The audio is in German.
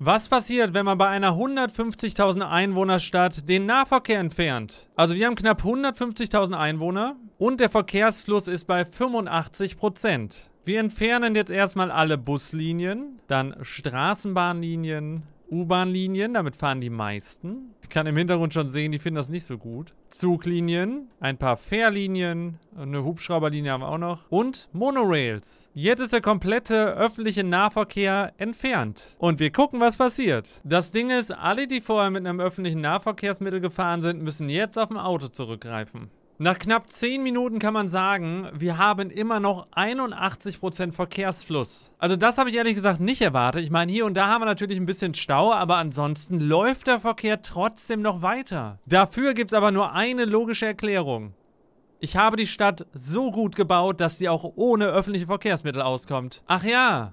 Was passiert, wenn man bei einer 150.000 Einwohnerstadt den Nahverkehr entfernt? Also wir haben knapp 150.000 Einwohner und der Verkehrsfluss ist bei 85%. Wir entfernen jetzt erstmal alle Buslinien, dann Straßenbahnlinien, U-Bahn-Linien, damit fahren die meisten. Ich kann im Hintergrund schon sehen, die finden das nicht so gut. Zuglinien, ein paar Fährlinien, eine Hubschrauberlinie haben wir auch noch. Und Monorails. Jetzt ist der komplette öffentliche Nahverkehr entfernt. Und wir gucken, was passiert. Das Ding ist, alle, die vorher mit einem öffentlichen Nahverkehrsmittel gefahren sind, müssen jetzt auf ein Auto zurückgreifen. Nach knapp 10 Minuten kann man sagen, wir haben immer noch 81% Verkehrsfluss. Also das habe ich ehrlich gesagt nicht erwartet. Ich meine, hier und da haben wir natürlich ein bisschen Stau, aber ansonsten läuft der Verkehr trotzdem noch weiter. Dafür gibt es aber nur eine logische Erklärung. Ich habe die Stadt so gut gebaut, dass sie auch ohne öffentliche Verkehrsmittel auskommt. Ach ja,